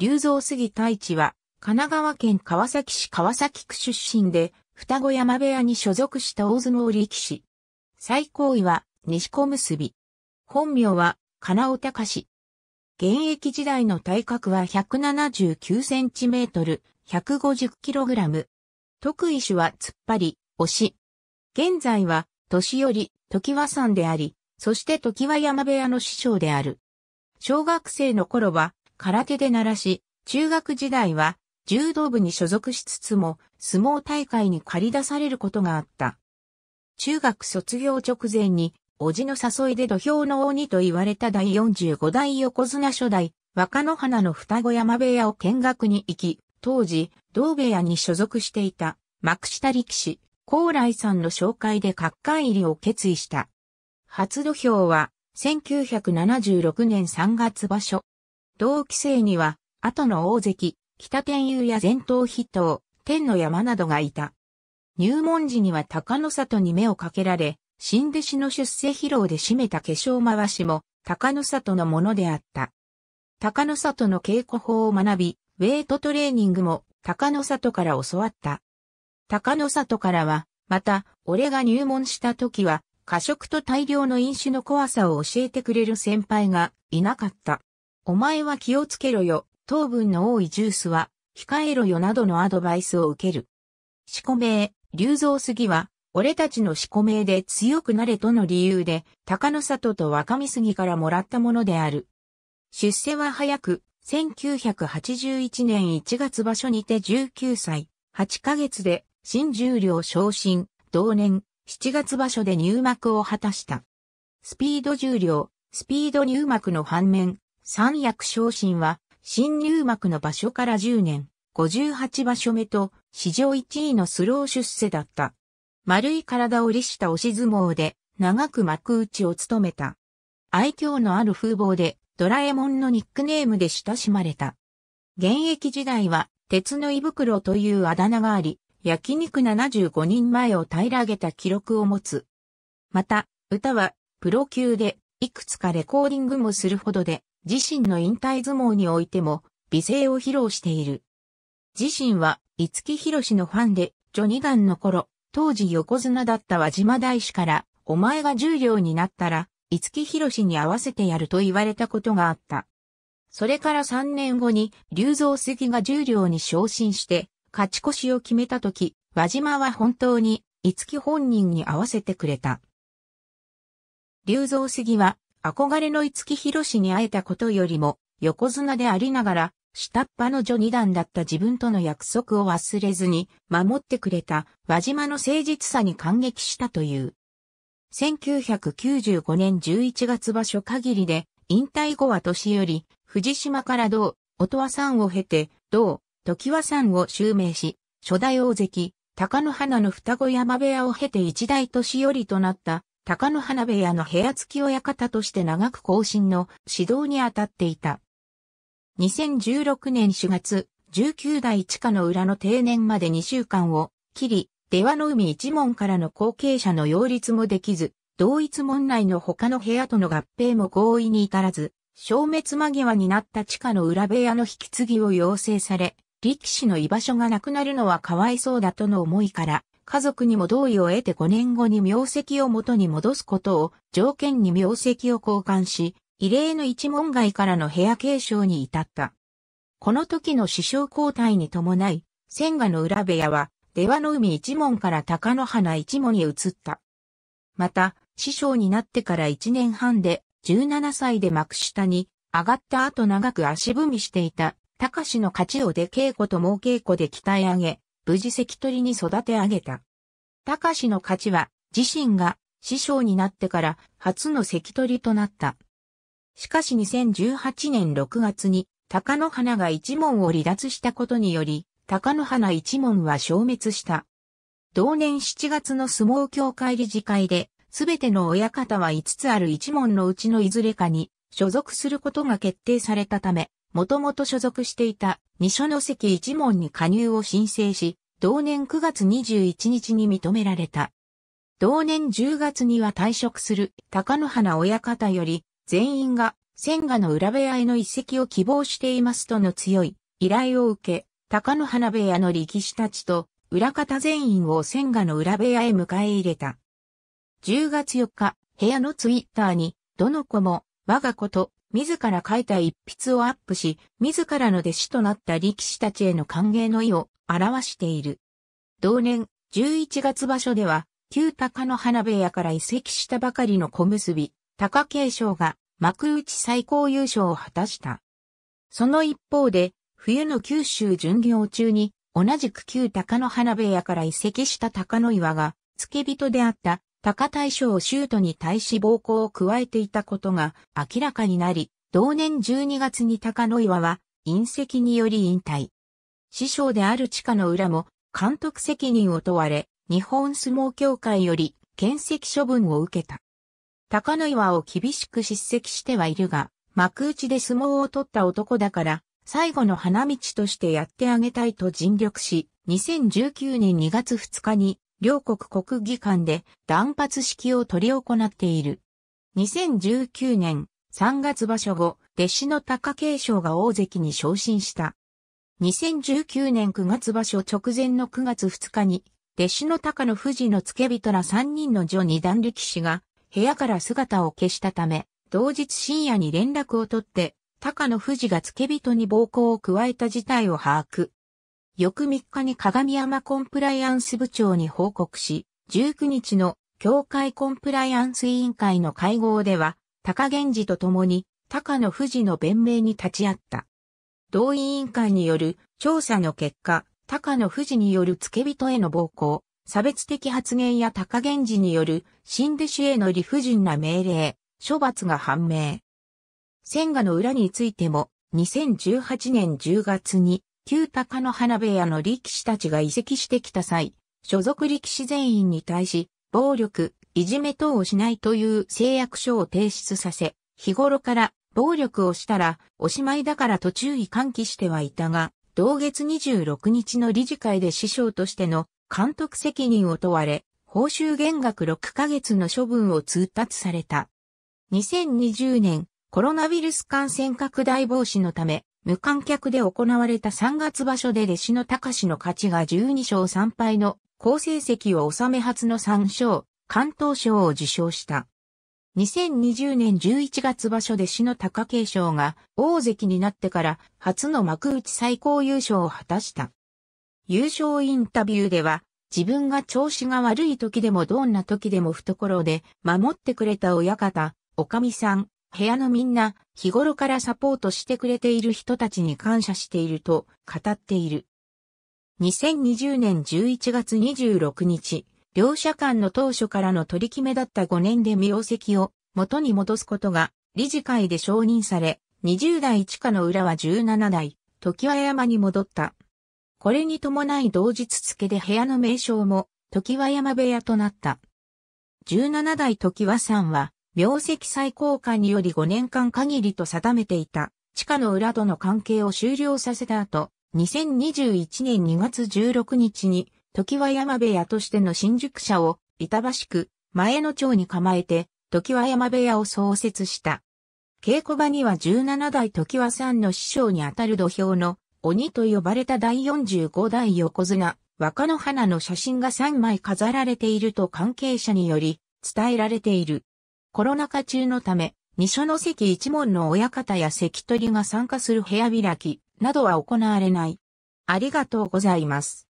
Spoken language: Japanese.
龍蔵杉太一は、神奈川県川崎市川崎区出身で、双子山部屋に所属した大相撲力士。最高位は、西小結び。本名は、金尾隆。現役時代の体格は179センチメートル、150キログラム。得意種は突っ張り、押し。現在は、年寄り、時和さんであり、そして時和山部屋の師匠である。小学生の頃は、空手で鳴らし、中学時代は柔道部に所属しつつも相撲大会に駆り出されることがあった。中学卒業直前に、おじの誘いで土俵の鬼と言われた第45代横綱初代、若野花の双子山部屋を見学に行き、当時、同部屋に所属していた、幕下力士、高来さんの紹介で角界入りを決意した。初土俵は、1976年3月場所、同期生には、後の大関、北天遊や前頭筆頭、天の山などがいた。入門時には高の里に目をかけられ、新弟子の出世披露で締めた化粧回しも、高の里のものであった。高の里の稽古法を学び、ウェイトトレーニングも高の里から教わった。高の里からは、また、俺が入門した時は、過食と大量の飲酒の怖さを教えてくれる先輩がいなかった。お前は気をつけろよ、糖分の多いジュースは、控えろよなどのアドバイスを受ける。四個名、竜造杉は、俺たちの四個名で強くなれとの理由で、高野里と若見杉からもらったものである。出世は早く、1981年1月場所にて19歳、8ヶ月で、新十両昇進、同年、7月場所で入幕を果たした。スピード重量、スピード入幕の反面、三役昇進は、新入幕の場所から10年、58場所目と、史上1位のスロー出世だった。丸い体を利した押し相撲で、長く幕内を務めた。愛嬌のある風貌で、ドラえもんのニックネームで親しまれた。現役時代は、鉄の胃袋というあだ名があり、焼肉75人前を平らげた記録を持つ。また、歌は、プロ級で、いくつかレコーディングもするほどで、自身の引退相撲においても美声を披露している。自身は五木ひろしのファンで、女二段の頃、当時横綱だった和島大師から、お前が重量になったら、五木ひろしに合わせてやると言われたことがあった。それから3年後に、竜造関が重量に昇進して、勝ち越しを決めた時、輪和島は本当に、五木本人に合わせてくれた。竜造杉は、憧れの五木ひろしに会えたことよりも、横綱でありながら、下っ端の序二段だった自分との約束を忘れずに守ってくれた輪島の誠実さに感激したという。1995年11月場所限りで引退後は年より藤島から同、音羽山を経て同、時和山を襲名し、初代大関、高野花の双子山部屋を経て一大年寄りとなった高野花部屋の部屋付き親方として長く更新の指導に当たっていた。2016年4月、19代地下の裏の定年まで2週間を切り、出羽の海一門からの後継者の擁立もできず、同一門内の他の部屋との合併も合意に至らず、消滅間際になった地下の裏部屋の引き継ぎを要請され、力士の居場所がなくなるのはかわいそうだとの思いから、家族にも同意を得て5年後に名跡を元に戻すことを条件に名跡を交換し、異例の一門外からの部屋継承に至った。この時の師匠交代に伴い、千賀の裏部屋は、出羽の海一門から高野花一門に移った。また、師匠になってから1年半で、17歳で幕下に上がった後長く足踏みしていた、高志の勝ちを出稽古と猛稽古で鍛え上げ、無事関取に育て上げた。高氏の勝ちは、自身が師匠になってから初の関取となった。しかし2018年6月に、高野花が一門を離脱したことにより、高野花一門は消滅した。同年7月の相撲協会理事会で、すべての親方は5つある一門のうちのいずれかに所属することが決定されたため、もともと所属していた二所ノ関一門に加入を申請し、同年9月21日に認められた。同年10月には退職する高野花親方より全員が千賀の裏部屋への移籍を希望していますとの強い依頼を受け、高野花部屋の力士たちと裏方全員を千賀の裏部屋へ迎え入れた。10月4日、部屋のツイッターに、どの子も我が子と自ら書いた一筆をアップし、自らの弟子となった力士たちへの歓迎の意を表している。同年、11月場所では、旧高の花部屋から移籍したばかりの小結、高継承が幕内最高優勝を果たした。その一方で、冬の九州巡業中に、同じく旧高の花部屋から移籍した高野岩が、付け人であった高大将ー都に対し暴行を加えていたことが明らかになり、同年12月に高野岩は隕石により引退。師匠である地下の裏も監督責任を問われ、日本相撲協会より検石処分を受けた。高野岩を厳しく叱責してはいるが、幕内で相撲を取った男だから、最後の花道としてやってあげたいと尽力し、2019年2月2日に両国国技館で断髪式を取り行っている。2019年3月場所後、弟子の高景勝が大関に昇進した。2019年9月場所直前の9月2日に、弟子の高野富士の付け人ら3人の女二段力士が、部屋から姿を消したため、同日深夜に連絡を取って、高野富士が付け人に暴行を加えた事態を把握。翌3日に鏡山コンプライアンス部長に報告し、19日の協会コンプライアンス委員会の会合では、高源氏と共に高野富士の弁明に立ち会った。同委員会による調査の結果、高野富士による付け人への暴行、差別的発言や高源氏による新弟子への理不尽な命令、処罰が判明。千賀の裏についても、2018年10月に旧高野花部屋の力士たちが移籍してきた際、所属力士全員に対し、暴力、いじめ等をしないという誓約書を提出させ、日頃から暴力をしたらおしまいだからと注意喚起してはいたが、同月26日の理事会で師匠としての監督責任を問われ、報酬減額6ヶ月の処分を通達された。2020年、コロナウイルス感染拡大防止のため、無観客で行われた3月場所で弟子の高志の勝ちが12勝3敗の好成績を収め初の3勝、関東賞を受賞した。2020年11月場所で死の貴景勝が大関になってから初の幕内最高優勝を果たした。優勝インタビューでは自分が調子が悪い時でもどんな時でも懐で守ってくれた親方、おかみさん、部屋のみんな、日頃からサポートしてくれている人たちに感謝していると語っている。2020年11月26日、両者間の当初からの取り決めだった5年で名跡を元に戻すことが理事会で承認され、20代地下の裏は17代、時和山に戻った。これに伴い同日付で部屋の名称も、時和山部屋となった。17代時和さんは、名跡最高官により5年間限りと定めていた、地下の裏との関係を終了させた後、2021年2月16日に、時は山部屋としての新宿社を、板橋区、前の町に構えて、時は山部屋を創設した。稽古場には17代時はさんの師匠にあたる土俵の、鬼と呼ばれた第45代横綱、若の花の写真が3枚飾られていると関係者により、伝えられている。コロナ禍中のため、二所ノ関一門の親方や関取が参加する部屋開きなどは行われない。ありがとうございます。